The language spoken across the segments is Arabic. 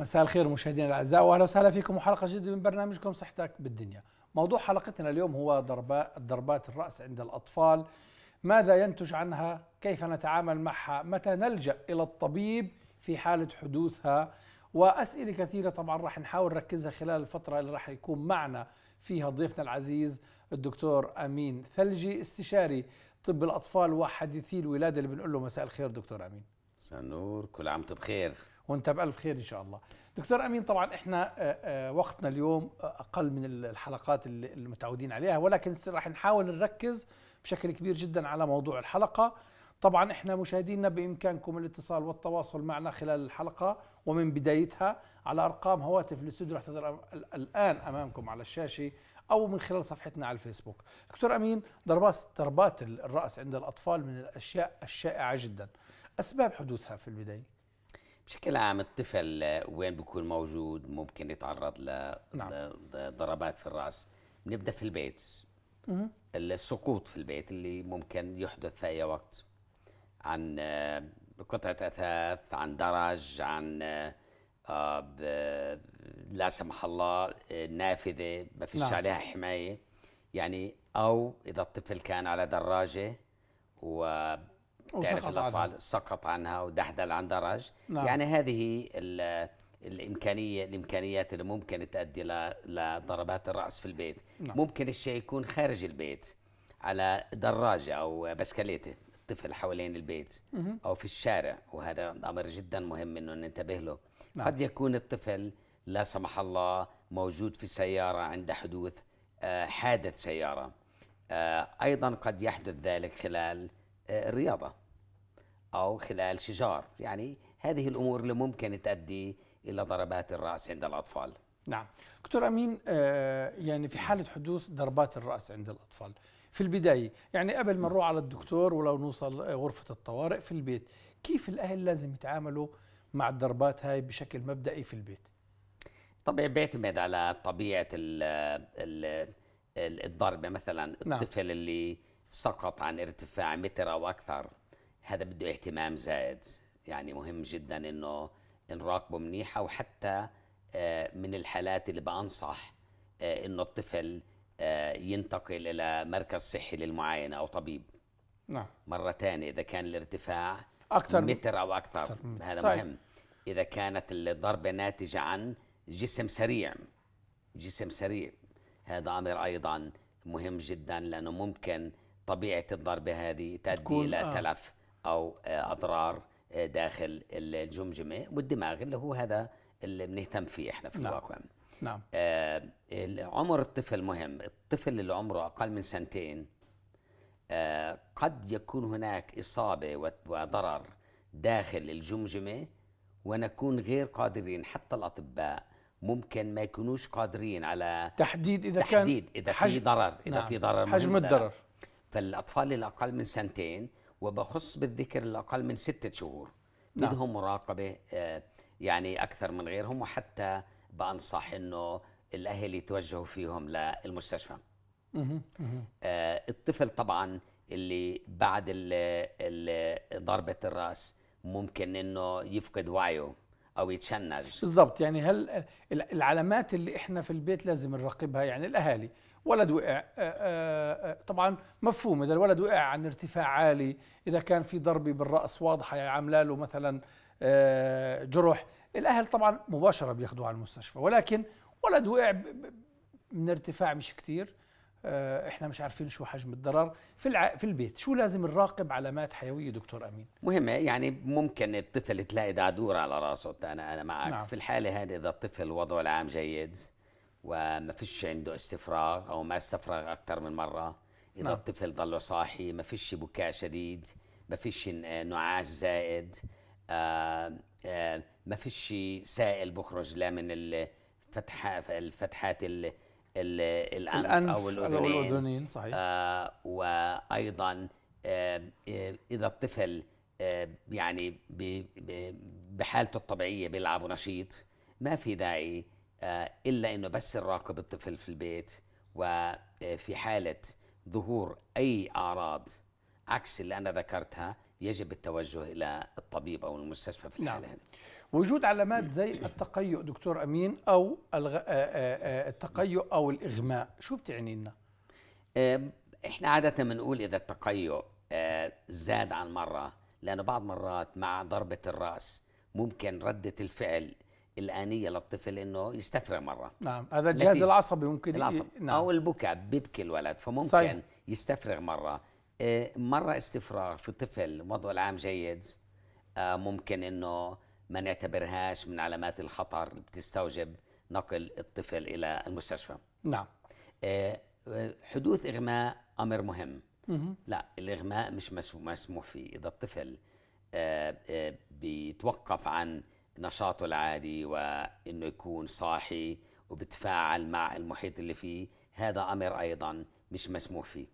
مساء الخير مشاهدينا الاعزاء واهلا وسهلا فيكم وحلقه جديده من برنامجكم صحتك بالدنيا. موضوع حلقتنا اليوم هو ضربات ضربات الراس عند الاطفال. ماذا ينتج عنها؟ كيف نتعامل معها؟ متى نلجا الى الطبيب في حاله حدوثها؟ واسئله كثيره طبعا راح نحاول نركزها خلال الفتره اللي راح يكون معنا فيها ضيفنا العزيز الدكتور امين ثلجي استشاري طب الاطفال وحديثي الولاده اللي بنقول له مساء الخير دكتور امين. مساء النور كل عام وانتم بخير وانت بالف خير ان شاء الله دكتور امين طبعا احنا آه، آه، وقتنا اليوم اقل من الحلقات اللي متعودين عليها ولكن راح نحاول نركز بشكل كبير جدا على موضوع الحلقه طبعا احنا مشاهدينا بامكانكم الاتصال والتواصل معنا خلال الحلقه ومن بدايتها على ارقام هواتف الاستوديو رح تظهر الان امامكم على الشاشه او من خلال صفحتنا على الفيسبوك. دكتور امين ضربات ضربات الراس عند الاطفال من الاشياء الشائعه جدا. اسباب حدوثها في البدايه بشكل عام الطفل وين بيكون موجود ممكن يتعرض لضربات نعم. في الراس بنبدا في البيت السقوط في البيت اللي ممكن يحدث في اي وقت عن آه، قطعه اثاث عن درج عن آه، لا سمح الله نافذه ما فيش نعم. عليها حمايه يعني او اذا الطفل كان على دراجه و تعرف الأطفال عنها. سقط عنها ودحدل عن درج نعم. يعني هذه الإمكانية الإمكانيات اللي ممكن تؤدي لضربات الرأس في البيت نعم. ممكن الشيء يكون خارج البيت على دراجة أو بسكليته الطفل حوالين البيت مه. أو في الشارع وهذا أمر جدا مهم أنه ننتبه له نعم. قد يكون الطفل لا سمح الله موجود في سيارة عند حدوث آه، حادث سيارة آه، أيضا قد يحدث ذلك خلال الرياضه او خلال شجار يعني هذه الامور اللي ممكن تؤدي الى ضربات الراس عند الاطفال نعم دكتور امين آه، يعني في حاله حدوث ضربات الراس عند الاطفال في البدايه يعني قبل ما نروح على الدكتور ولو نوصل غرفه الطوارئ في البيت كيف الاهل لازم يتعاملوا مع الضربات هاي بشكل مبدئي في البيت طبعا بيعتمد على طبيعه ال ال الضربه مثلا نعم. الطفل نعم. اللي سقط عن ارتفاع متر او اكثر هذا بده اهتمام زائد يعني مهم جدا انه نراقبه منيحه وحتى آه، من الحالات اللي بانصح آه، انه الطفل آه، ينتقل الى مركز صحي للمعاينه او طبيب نعم مره ثانيه اذا كان الارتفاع اكثر متر او اكثر, أكثر هذا صحيح. مهم اذا كانت الضربه ناتجه عن جسم سريع جسم سريع هذا امر ايضا مهم جدا لانه ممكن طبيعه الضربه هذه تؤدي الى آه. تلف او آه، اضرار آه، داخل الجمجمه والدماغ اللي هو هذا اللي بنهتم فيه احنا في نعم. الواقع نعم آه عمر الطفل مهم الطفل اللي عمره اقل من سنتين آه قد يكون هناك اصابه وضرر داخل الجمجمه ونكون غير قادرين حتى الاطباء ممكن ما يكونوش قادرين على تحديد اذا تحديد كان اذا في ضرر اذا نعم. في ضرر حجم الضرر فالاطفال الاقل من سنتين وبخص بالذكر الاقل من ستة شهور نعم. بدهم مراقبه آه، يعني اكثر من غيرهم وحتى بانصح انه الاهل يتوجهوا فيهم للمستشفى آه، الطفل طبعا اللي بعد ال ال ضربه الراس ممكن انه يفقد وعيه او يتشنج بالضبط يعني هل العلامات اللي احنا في البيت لازم نراقبها يعني الاهالي ولد وقع آه، آه، آه، طبعا مفهوم اذا الولد وقع عن ارتفاع عالي اذا كان في ضربه بالراس واضحه عامله يعني له مثلا جرح الاهل طبعا مباشره بياخذوه على المستشفى ولكن ولد وقع من ارتفاع مش كتير احنا مش عارفين شو حجم الضرر في الع... في البيت شو لازم نراقب علامات حيويه دكتور امين مهمه يعني ممكن الطفل تلاقي دعدور على راسه انا انا معك نعم. في الحاله هذه اذا الطفل وضعه العام جيد وما فيش عنده استفراغ او ما استفرغ اكثر من مره اذا نعم. الطفل ضله صاحي ما فيش بكاء شديد ما فيش نعاس زائد آآ آه، آآ آه، ما فيش سائل بخرج لا من الفتحة الفتحات ال ال الأنف, الأنف أو الأذنين, الأذنين صحيح آه وأيضا آه, آه، إذا الطفل آه يعني بحالته الطبيعية بيلعب نشيط ما في داعي آه، الا انه بس نراقب الطفل في البيت وفي آه، حاله ظهور اي اعراض عكس اللي انا ذكرتها يجب التوجه الى الطبيب او المستشفى في الحاله نعم. وجود علامات زي التقيؤ دكتور امين او الغ... آه، التقيؤ او الاغماء شو بتعني لنا احنا عاده بنقول اذا التقيؤ زاد عن مره لانه بعض مرات مع ضربه الراس ممكن رده الفعل الآنية للطفل إنه يستفرغ مرة نعم هذا الجهاز العصبي ممكن العصب ي... نعم. أو البكاء بيبكي الولد فممكن صحيح. يستفرغ مرة آه، مرة استفراغ في طفل وضعه العام جيد آه، ممكن إنه ما نعتبرهاش من علامات الخطر اللي بتستوجب نقل الطفل إلى المستشفى نعم آه، حدوث إغماء أمر مهم لا الإغماء مش مسموح فيه إذا الطفل بيتوقف عن نشاطه العادي وانه يكون صاحي وبتفاعل مع المحيط اللي فيه هذا امر ايضا مش مسموح فيه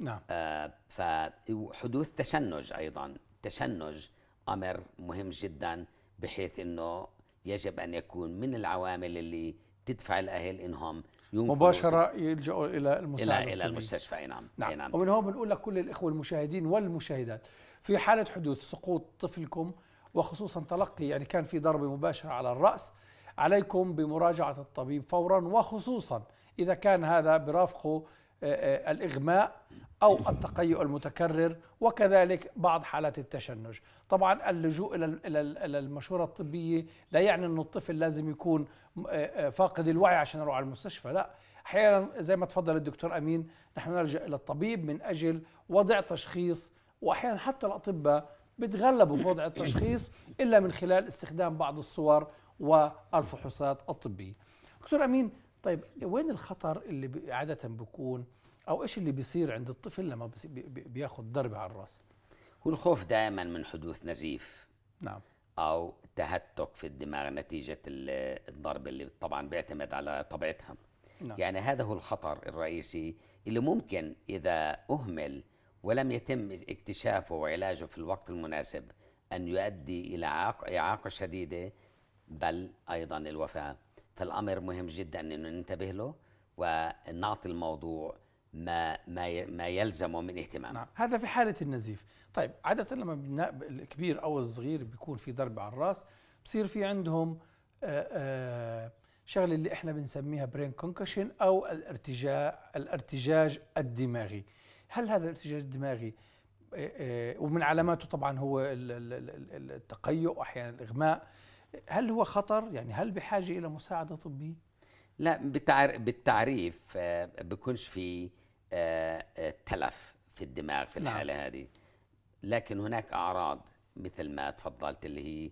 نعم آه فحدوث تشنج ايضا التشنج امر مهم جدا بحيث انه يجب ان يكون من العوامل اللي تدفع الاهل انهم مباشرة يلجأوا إلى المساعدة إلى, إلى المستشفى نعم, نعم. نعم. ومن هون بنقول لكل الإخوة المشاهدين والمشاهدات في حالة حدوث سقوط طفلكم وخصوصا تلقي يعني كان في ضربة مباشرة على الرأس عليكم بمراجعة الطبيب فورا وخصوصا إذا كان هذا برافقه آه، آه، الإغماء أو التقيؤ المتكرر وكذلك بعض حالات التشنج طبعا اللجوء إلى المشورة الطبية لا يعني أن الطفل لازم يكون آه، فاقد الوعي عشان يروح على المستشفى لا أحيانا زي ما تفضل الدكتور أمين نحن نلجأ إلى الطبيب من أجل وضع تشخيص وأحيانا حتى الأطباء بتغلبوا في وضع التشخيص إلا من خلال استخدام بعض الصور والفحوصات الطبية دكتور أمين طيب وين الخطر اللي عادة بكون أو إيش اللي بيصير عند الطفل لما بياخذ ضربة على الرأس هو الخوف دائما من حدوث نزيف نعم أو تهتك في الدماغ نتيجة الضرب اللي طبعا بيعتمد على طبيعتها نعم. يعني هذا هو الخطر الرئيسي اللي ممكن إذا أهمل ولم يتم اكتشافه وعلاجه في الوقت المناسب أن يؤدي إلى إعاقة شديدة بل أيضا الوفاة فالأمر مهم جدا أنه ننتبه له ونعطي الموضوع ما ما ما يلزمه من اهتمام نعم. هذا في حاله النزيف طيب عاده لما الكبير او الصغير بيكون في ضرب على الراس بصير في عندهم شغله اللي احنا بنسميها برين كونكشن او الارتجاع الارتجاج الدماغي هل هذا الارتجاج الدماغي آه، آه، ومن علاماته طبعا هو التقيؤ احيانا الاغماء هل هو خطر يعني هل بحاجه الى مساعده طبيه لا بالتعريف آه، بكونش في تلف في الدماغ في نعم. الحاله نعم. هذه لكن هناك اعراض مثل ما تفضلت اللي هي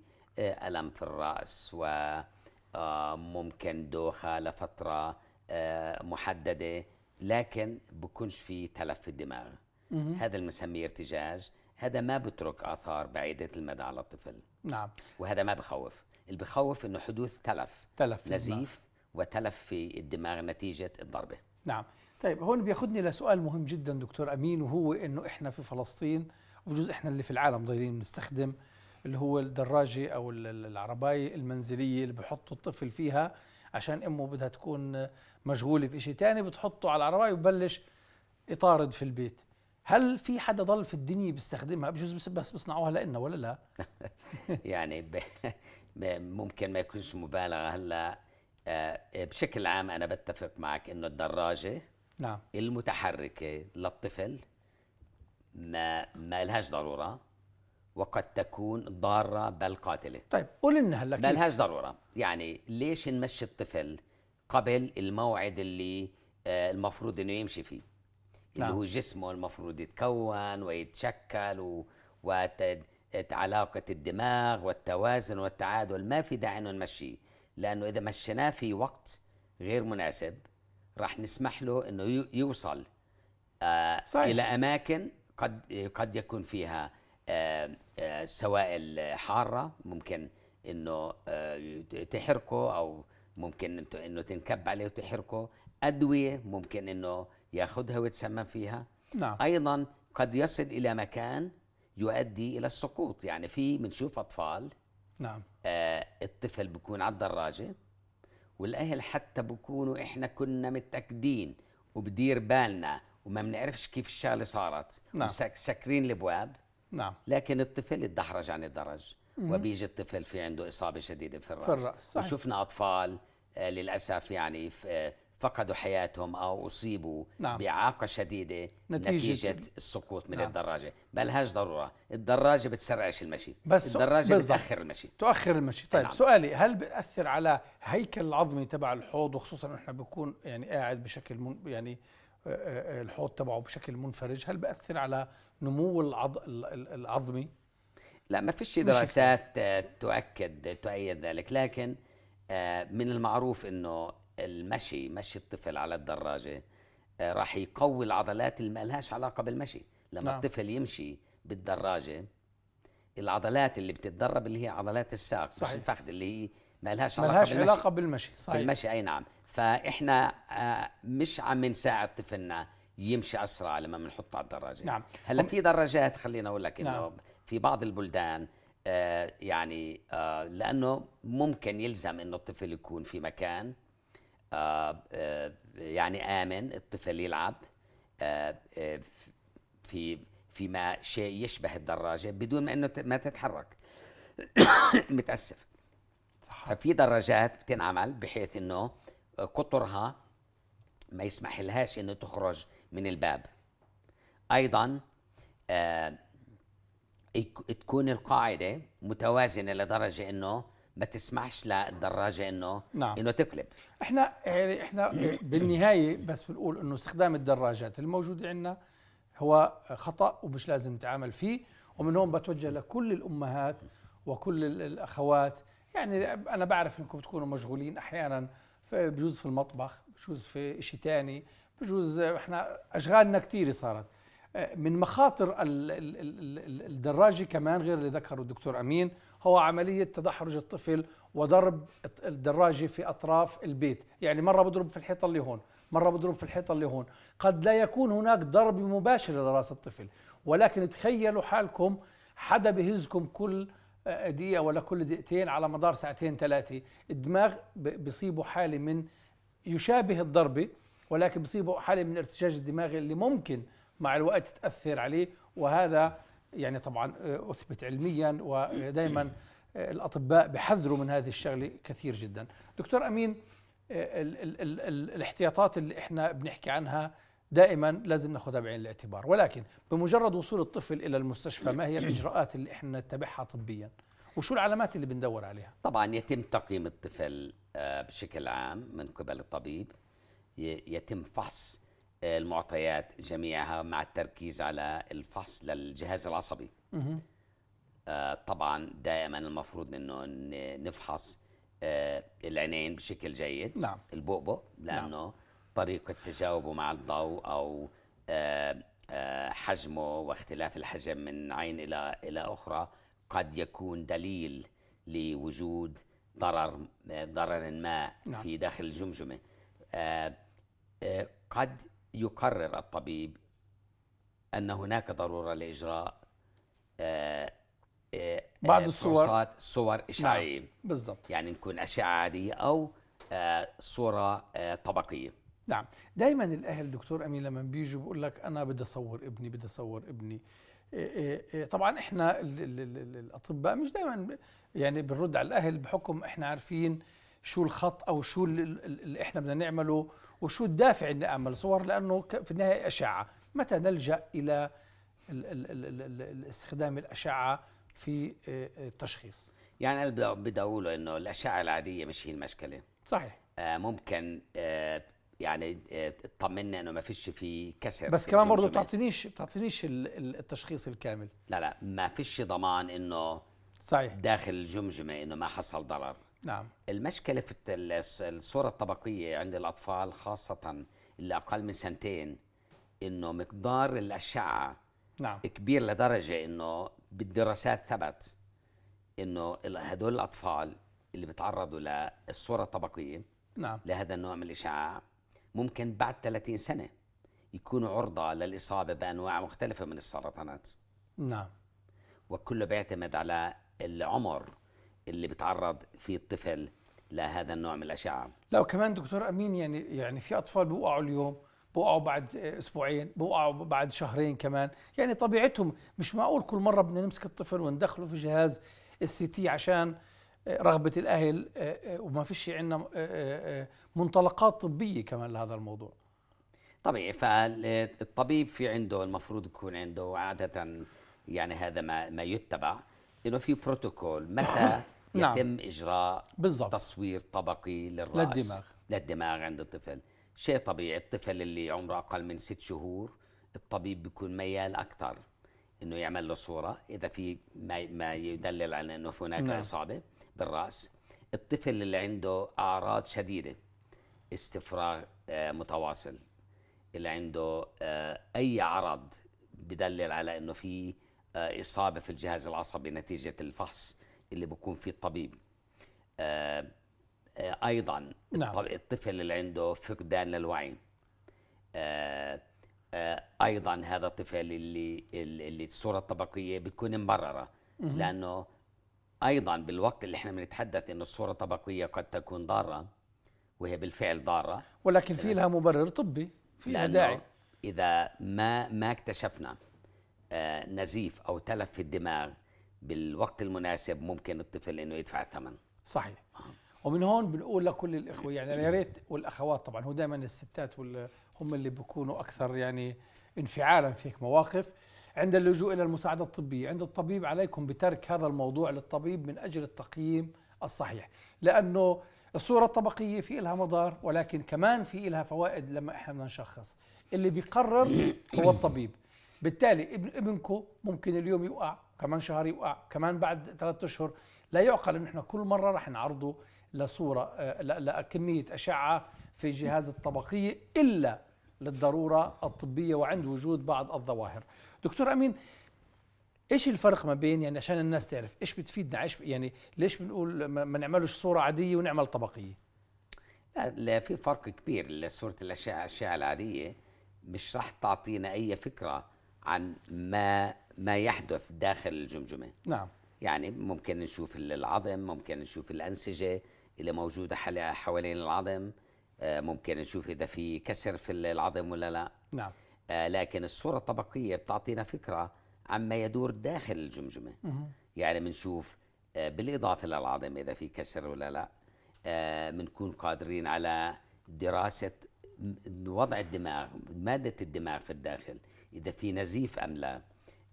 الم في الراس وممكن دوخه لفتره محدده لكن بكونش في تلف في الدماغ هذا المسمي ارتجاج هذا ما بترك اثار بعيده المدى على الطفل نعم وهذا ما بخوف اللي بخوف انه حدوث تلف تلف نزيف وتلف في الدماغ نتيجه الضربه نعم طيب هون بياخذني لسؤال مهم جدا دكتور امين وهو انه احنا في فلسطين وجزء احنا اللي في العالم ضايلين بنستخدم اللي هو الدراجه او العربايه المنزليه اللي بحطوا الطفل فيها عشان امه بدها تكون مشغوله في شيء ثاني بتحطه على العربيه وببلش يطارد في البيت هل في حدا ضل في الدنيا بيستخدمها بجوز بس, بس بصنعوها لنا ولا لا يعني ب... ممكن ما يكونش مبالغه هلا آه، بشكل عام انا بتفق معك انه الدراجه نعم المتحركه للطفل ما ما لهاش ضروره وقد تكون ضارة بل قاتلة طيب قول لنا هلا ما لهاش ضرورة يعني ليش نمشي الطفل قبل الموعد اللي آه، المفروض إنه يمشي فيه اللي لا. نعم. هو جسمه المفروض يتكون ويتشكل وعلاقة الدماغ والتوازن والتعادل ما في داعي انه نمشيه لانه اذا مشيناه في وقت غير مناسب راح نسمح له انه يوصل آه صحيح. الى اماكن قد قد يكون فيها آه، آه، سوائل حاره ممكن انه آه، تحرقه او ممكن انه تنكب عليه وتحرقه ادويه ممكن انه ياخذها ويتسمم فيها نعم. ايضا قد يصل الى مكان يؤدي الى السقوط يعني في بنشوف اطفال نعم الطفل بيكون على الدراجه والاهل حتى بكونوا احنا كنا متاكدين وبدير بالنا وما بنعرفش كيف الشغله صارت نعم. سكرين الابواب نعم لكن الطفل اتدحرج عن الدرج وبيجي الطفل في عنده اصابه شديده في الراس, في الرأس. صحيح. وشفنا اطفال آه، للاسف يعني آه، فقدوا حياتهم او اصيبوا نعم. باعاقه شديده نتيجة, نتيجه السقوط من نعم. الدراجه بل هاش ضروره الدراجه بتسرعش المشي بس الدراجه بالزبط. بتاخر المشي تؤخر المشي طيب نعم. سؤالي هل بتاثر على هيكل العظمي تبع الحوض وخصوصا احنا بنكون يعني قاعد بشكل من يعني آه، الحوض تبعه بشكل منفرج هل بأثر على نمو العض... العظمي لا ما فيش دراسات تؤكد تؤيد ذلك لكن آه، من المعروف انه المشي مشي الطفل على الدراجه آه، راح يقوي العضلات اللي ما لهاش علاقه بالمشي لما لا. نعم. الطفل يمشي بالدراجه العضلات اللي بتتدرب اللي هي عضلات الساق صحيح. مش الفخذ اللي هي ما لهاش علاقه ملهاش بالمشي علاقه بالمشي صحيح بالمشي اي نعم فاحنا آه، مش عم نساعد طفلنا يمشي اسرع لما بنحطه على الدراجه نعم هلا في دراجات خلينا اقول لك انه نعم. في بعض البلدان آه يعني آه لانه ممكن يلزم انه الطفل يكون في مكان آه آه يعني امن الطفل يلعب آه, آه، في فيما شيء يشبه الدراجه بدون ما انه ما تتحرك متاسف صح ففي دراجات بتنعمل بحيث انه قطرها ما يسمح لهاش انه تخرج من الباب ايضا آه، تكون القاعده متوازنه لدرجه انه ما تسمحش للدراجه انه نعم. انه تقلب احنا يعني احنا بالنهايه بس بنقول انه استخدام الدراجات الموجوده عندنا هو خطا ومش لازم نتعامل فيه ومن هون بتوجه لكل الامهات وكل الاخوات يعني انا بعرف انكم بتكونوا مشغولين احيانا بجوز في المطبخ بجوز في شيء ثاني بجوز آه، احنا اشغالنا كثيره صارت آه، من مخاطر الدراجه كمان غير اللي ذكره الدكتور امين هو عمليه تدحرج الطفل وضرب الدراجه في اطراف البيت، يعني مره بضرب في الحيطه اللي هون، مره بضرب في الحيطه اللي هون، قد لا يكون هناك ضرب مباشر لراس الطفل، ولكن تخيلوا حالكم حدا بهزكم كل آه، دقيقه ولا كل دقيقتين على مدار ساعتين ثلاثه، الدماغ بصيبه حاله من يشابه الضربه ولكن بصيبه حاله من الارتجاج الدماغي اللي ممكن مع الوقت تاثر عليه وهذا يعني طبعا آه، اثبت علميا ودائما آه، الاطباء بحذروا من هذه الشغله كثير جدا دكتور امين الـ آه، الـ الـ الـ الاحتياطات اللي احنا بنحكي عنها دائما لازم ناخذها بعين الاعتبار ولكن بمجرد وصول الطفل الى المستشفى ما هي الاجراءات اللي احنا نتبعها طبيا وشو العلامات اللي بندور عليها طبعا يتم تقييم الطفل بشكل عام من قبل الطبيب يتم فحص آه، المعطيات جميعها مع التركيز على الفحص للجهاز العصبي آه، طبعا دائما المفروض انه نفحص آه، العينين بشكل جيد نعم البؤبؤ لانه نعم. طريقه تجاوبه مع الضوء او حجمه واختلاف الحجم من عين الى الى اخرى قد يكون دليل لوجود ضرر ضرر ما نعم. في داخل الجمجمه قد يقرر الطبيب ان هناك ضروره لاجراء آه، آه، بعض آه، الصور صور اشعاعيه نعم. بالضبط يعني نكون اشعه عاديه او صوره طبقيه نعم دائما الاهل دكتور امين لما بيجوا بيقول لك انا بدي اصور ابني بدي اصور ابني طبعا احنا الاطباء مش دائما يعني بنرد على الاهل بحكم احنا عارفين شو الخط او شو اللي احنا بدنا نعمله وشو الدافع أن أعمل صور لأنه في النهاية أشعة متى نلجأ إلى استخدام الأشعة في آه، آه، التشخيص يعني أنا بدي أقوله أنه الأشعة العادية مش هي المشكلة صحيح آه، ممكن يعني تطمنا انه ما فيش في كسر بس كمان برضه بتعطينيش بتعطينيش التشخيص الكامل لا لا ما فيش ضمان انه صحيح داخل الجمجمه انه ما حصل ضرر نعم المشكله في الصوره الطبقيه عند الاطفال خاصه اللي اقل من سنتين انه مقدار الاشعه نعم كبير لدرجه انه بالدراسات ثبت انه هدول الاطفال اللي بيتعرضوا للصوره الطبقيه نعم لهذا النوع من الاشعاع ممكن بعد 30 سنه يكونوا عرضه للاصابه بانواع مختلفه من السرطانات نعم وكله بيعتمد على العمر اللي بتعرض فيه الطفل لهذا النوع من الاشعه لا وكمان دكتور امين يعني يعني في اطفال بيوقعوا اليوم بوقعوا بعد اسبوعين بوقعوا بعد شهرين كمان يعني طبيعتهم مش معقول كل مره بدنا نمسك الطفل وندخله في جهاز السي تي عشان آه، رغبه الاهل آه، آه، وما فيش عندنا منطلقات طبيه كمان لهذا الموضوع طبيعي فالطبيب في عنده المفروض يكون عنده عاده يعني هذا ما ما يتبع انه في بروتوكول متى نعم. يتم نعم. إجراء بالزبط. تصوير طبقي للرأس للدماغ للدماغ عند الطفل شيء طبيعي الطفل اللي عمره أقل من ست شهور الطبيب بيكون ميال أكثر انه يعمل له صوره اذا في ما ما يدلل على انه هناك نعم. اصابه بالراس الطفل اللي عنده اعراض شديده استفراغ آه، متواصل اللي عنده آه، اي عرض بدلل على انه في آه، اصابه في الجهاز العصبي نتيجه الفحص اللي بيكون فيه الطبيب آه, آه، ايضا نعم. الطفل اللي عنده فقدان للوعي آه، آه، ايضا هذا الطفل اللي اللي الصوره الطبقيه بتكون مبرره لانه ايضا بالوقت اللي احنا بنتحدث انه الصوره الطبقيه قد تكون ضاره وهي بالفعل ضاره ولكن في لها مبرر طبي في لها داعي اذا ما ما اكتشفنا نزيف او تلف في الدماغ بالوقت المناسب ممكن الطفل انه يدفع الثمن صحيح آه. ومن هون بنقول لكل الاخوه يعني يا ريت والاخوات طبعا هو دائما الستات هم اللي بيكونوا اكثر يعني انفعالا في هيك مواقف عند اللجوء الى المساعده الطبيه عند الطبيب عليكم بترك هذا الموضوع للطبيب من اجل التقييم الصحيح لانه الصورة الطبقية في إلها مضار ولكن كمان في إلها فوائد لما إحنا بدنا نشخص اللي بيقرر هو الطبيب بالتالي ابن ابنكم ممكن اليوم يوقع كمان شهر يوقع كمان بعد ثلاثة اشهر لا يعقل ان احنا كل مره رح نعرضه لصوره آه، لكميه اشعه في جهاز الطبقيه الا للضروره الطبيه وعند وجود بعض الظواهر دكتور امين ايش الفرق ما بين يعني عشان الناس تعرف ايش بتفيدنا ايش يعني ليش بنقول ما نعملش صوره عاديه ونعمل طبقيه لا, لا في فرق كبير صوره الاشعه الاشعه العاديه مش راح تعطينا اي فكره عن ما ما يحدث داخل الجمجمه نعم يعني ممكن نشوف العظم ممكن نشوف الانسجه اللي موجوده حوالين العظم آه، ممكن نشوف اذا في كسر في العظم ولا لا نعم آه، لكن الصوره الطبقيه بتعطينا فكره عما يدور داخل الجمجمه يعني بنشوف آه، بالاضافه للعظم اذا في كسر ولا لا بنكون قادرين على دراسه وضع الدماغ ماده الدماغ في الداخل اذا في نزيف ام لا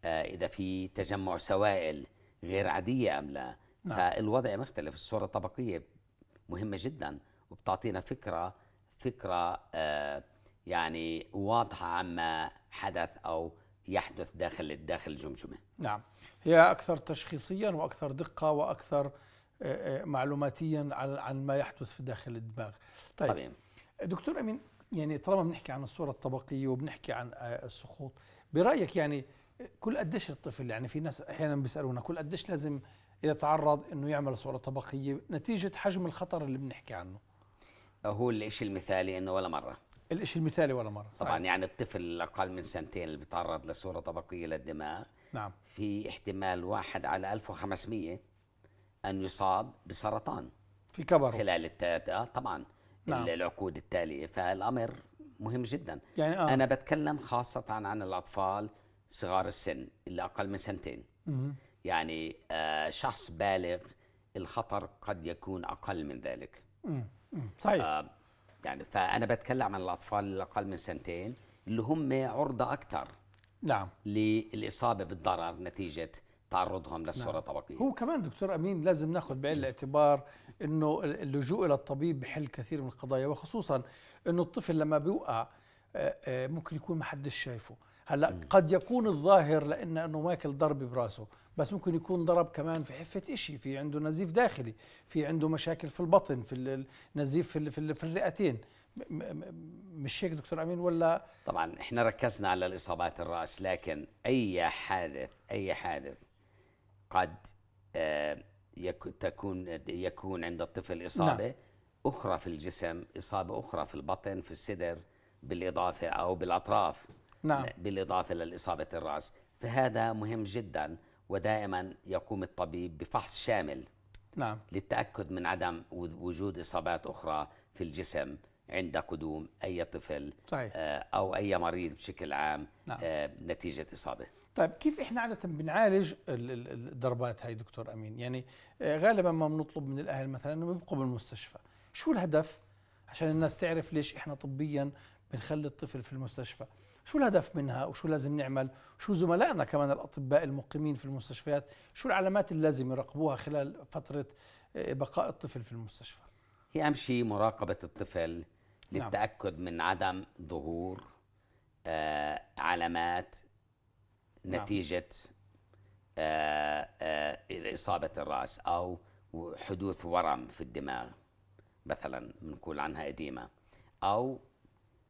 آه، اذا في تجمع سوائل غير عاديه ام لا نعم. فالوضع مختلف الصوره الطبقيه مهمه جدا وبتعطينا فكره فكره آه، يعني واضحه عما حدث او يحدث داخل داخل الجمجمه نعم هي اكثر تشخيصيا واكثر دقه واكثر آه، معلوماتيا عن ما يحدث في داخل الدماغ طيب طبعا. دكتور امين يعني طالما بنحكي عن الصوره الطبقيه وبنحكي عن السقوط برايك يعني كل قديش الطفل يعني في ناس احيانا بيسالونا كل قديش لازم اذا تعرض انه يعمل صوره طبقيه نتيجه حجم الخطر اللي بنحكي عنه هو الشيء المثالي انه ولا مره الشيء المثالي ولا مره صحيح. طبعا يعني الطفل الاقل من سنتين اللي بيتعرض لصوره طبقيه للدماغ نعم في احتمال واحد على 1500 ان يصاب بسرطان في كبر خلال التات آه، طبعا نعم. العقود التاليه فالامر مهم جدا يعني آه. انا بتكلم خاصه عن الاطفال صغار السن اللي اقل من سنتين يعني آه، شخص بالغ الخطر قد يكون اقل من ذلك صحيح آه، يعني فانا بتكلم عن الاطفال اللي اقل من سنتين اللي هم عرضه اكثر نعم للاصابه بالضرر نتيجه تعرضهم نعم. للصوره نعم. الطبقيه هو كمان دكتور امين لازم ناخذ بعين الاعتبار انه اللجوء الى الطبيب بحل كثير من القضايا وخصوصا انه الطفل لما بيوقع آه، ممكن يكون ما حدش شايفه هلا قد يكون الظاهر لان انه ماكل ضرب براسه بس ممكن يكون ضرب كمان في حفه إشي في عنده نزيف داخلي في عنده مشاكل في البطن في النزيف في, في, الرئتين مش هيك دكتور امين ولا طبعا احنا ركزنا على الاصابات الراس لكن اي حادث اي حادث قد آه، تكون يكون عند الطفل اصابه نعم. اخرى في الجسم اصابه اخرى في البطن في الصدر بالاضافه او بالاطراف نعم. بالإضافة للإصابة الرأس فهذا مهم جدا ودائما يقوم الطبيب بفحص شامل نعم. للتأكد من عدم وجود إصابات أخرى في الجسم عند قدوم أي طفل صحيح. آه، أو أي مريض بشكل عام نعم. آه، نتيجة إصابة طيب كيف احنا عاده بنعالج الضربات هاي دكتور امين يعني آه، غالبا ما بنطلب من الاهل مثلا انه يبقوا بالمستشفى شو الهدف عشان الناس تعرف ليش احنا طبيا بنخلي الطفل في المستشفى شو الهدف منها وشو لازم نعمل شو زملائنا كمان الأطباء المقيمين في المستشفيات شو العلامات اللي لازم يراقبوها خلال فترة آه، بقاء الطفل في المستشفى هي أهم شيء مراقبة الطفل نعم. للتأكد نعم. من عدم ظهور آه علامات نعم. نتيجة آه آه إصابة الرأس أو حدوث ورم في الدماغ مثلا بنقول عنها إديمة أو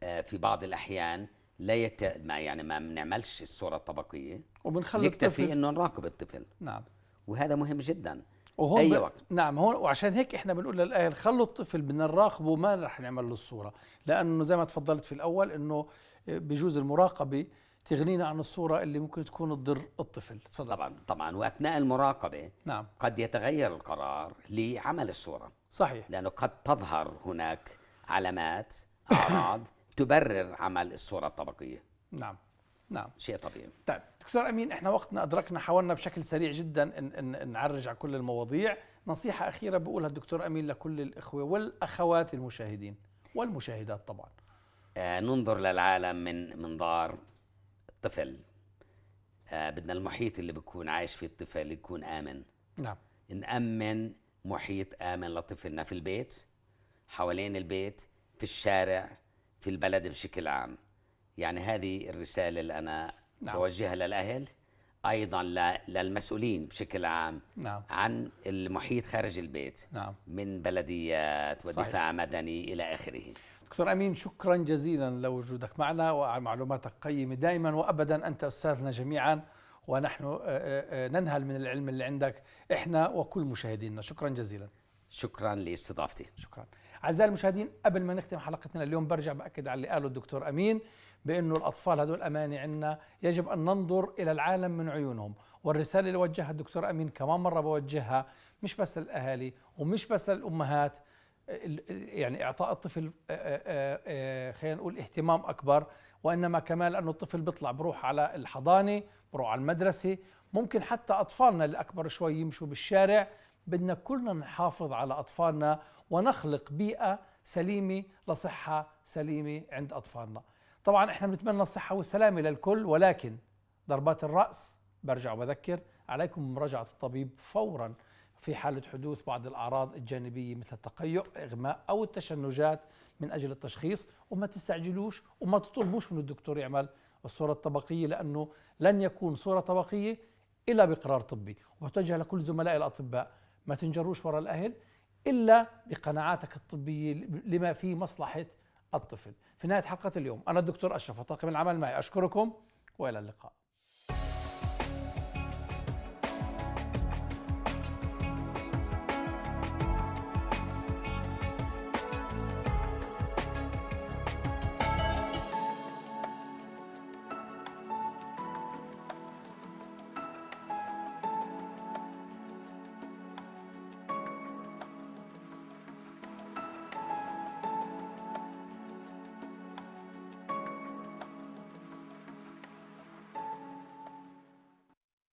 آه، في بعض الأحيان لا يت... ما يعني ما بنعملش الصوره الطبقيه وبنخلي نكتفي الطفل... انه نراقب الطفل نعم وهذا مهم جدا وهون اي ب... وقت نعم هون وعشان هيك احنا بنقول للاهل خلوا الطفل بدنا نراقبه ما رح نعمل له الصوره لانه زي ما تفضلت في الاول انه بجوز المراقبه تغنينا عن الصوره اللي ممكن تكون تضر الطفل تفضل طبعا طبعا واثناء المراقبه نعم قد يتغير القرار لعمل الصوره صحيح لانه قد تظهر هناك علامات اعراض تبرر عمل الصوره الطبقيه نعم نعم شيء طبيعي طيب دكتور امين احنا وقتنا ادركنا حاولنا بشكل سريع جدا إن إن نعرج على كل المواضيع نصيحه اخيره بقولها الدكتور امين لكل الاخوه والاخوات المشاهدين والمشاهدات طبعا آه ننظر للعالم من منظار الطفل آه بدنا المحيط اللي بيكون عايش فيه الطفل يكون امن نعم نامن محيط امن لطفلنا في البيت حوالين البيت في الشارع في البلد بشكل عام يعني هذه الرسالة اللي أنا نعم. بوجهها للأهل أيضا للمسؤولين بشكل عام نعم. عن المحيط خارج البيت نعم. من بلديات ودفاع صحيح. مدني إلى آخره دكتور أمين شكرا جزيلا لوجودك معنا ومعلوماتك قيمة دائما وأبدا أنت أستاذنا جميعا ونحن آه، آه، آه، ننهل من العلم اللي عندك إحنا وكل مشاهدينا شكرا جزيلا شكرا لاستضافتي شكرا أعزائي المشاهدين قبل ما نختم حلقتنا اليوم برجع بأكد على اللي قاله الدكتور أمين بأنه الأطفال هدول أمانة عندنا يجب أن ننظر إلى العالم من عيونهم والرسالة اللي وجهها الدكتور أمين كمان مرة بوجهها مش بس للأهالي ومش بس للأمهات يعني إعطاء الطفل خلينا نقول اهتمام أكبر وإنما كمان لأنه الطفل بيطلع بروح على الحضانة بروح على المدرسة ممكن حتى أطفالنا اللي أكبر شوي يمشوا بالشارع بدنا كلنا نحافظ على أطفالنا ونخلق بيئة سليمة لصحة سليمة عند أطفالنا طبعا احنا بنتمنى الصحة والسلامة للكل ولكن ضربات الرأس برجع وبذكر عليكم مراجعة الطبيب فورا في حالة حدوث بعض الأعراض الجانبية مثل التقيؤ إغماء أو التشنجات من أجل التشخيص وما تستعجلوش وما تطلبوش من الدكتور يعمل الصورة الطبقية لأنه لن يكون صورة طبقية إلا بقرار طبي وبتوجه لكل زملائي الأطباء ما تنجروش وراء الأهل إلا بقناعاتك الطبية لما في مصلحة الطفل في نهاية حلقة اليوم أنا الدكتور أشرف وطاقم العمل معي أشكركم وإلى اللقاء